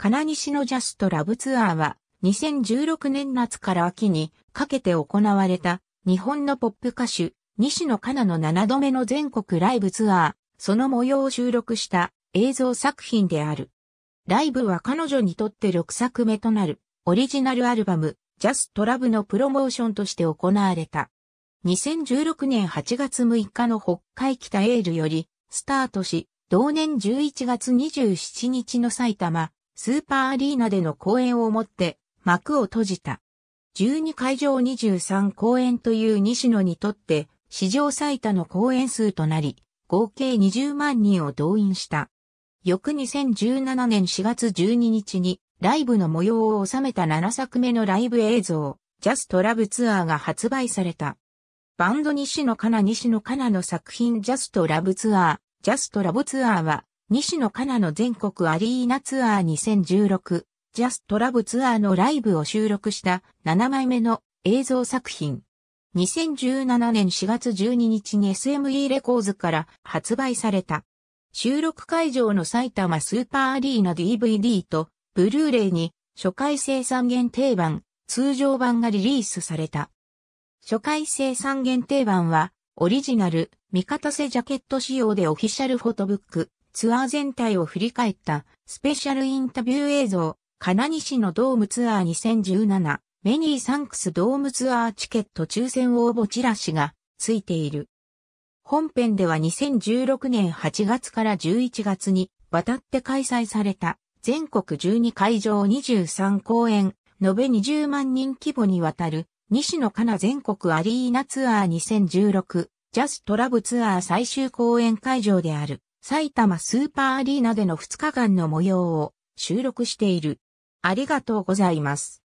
金西のジャストラブツアーは2016年夏から秋にかけて行われた日本のポップ歌手西野カナの7度目の全国ライブツアー、その模様を収録した映像作品である。ライブは彼女にとって6作目となるオリジナルアルバムジャストラブのプロモーションとして行われた。2016年8月6日の北海北エールよりスタートし、同年11月27日の埼玉、スーパーアリーナでの公演をもって幕を閉じた。12会場23公演という西野にとって史上最多の公演数となり、合計20万人を動員した。翌2017年4月12日にライブの模様を収めた7作目のライブ映像、ジャストラブツアーが発売された。バンド西野カナ西野カナの作品ジャストラブツアー、ジャストラブツアーは西野カナの全国アリーナツアー2016ジャストラブツアーのライブを収録した7枚目の映像作品。2017年4月12日に SME レコーズから発売された。収録会場の埼玉スーパーアリーナ DVD とブルーレイに初回生産限定版、通常版がリリースされた。初回生産限定版はオリジナル、味方せジャケット仕様でオフィシャルフォトブック、ツアー全体を振り返ったスペシャルインタビュー映像、金西のドームツアー2017、メニーサンクスドームツアーチケット抽選応募チラシがついている。本編では2016年8月から11月に渡って開催された全国12会場23公演、延べ20万人規模にわたる西野カナ全国アリーナツアー2016ジャストラブツアー最終公演会場である。埼玉スーパーアリーナでの2日間の模様を収録している。ありがとうございます。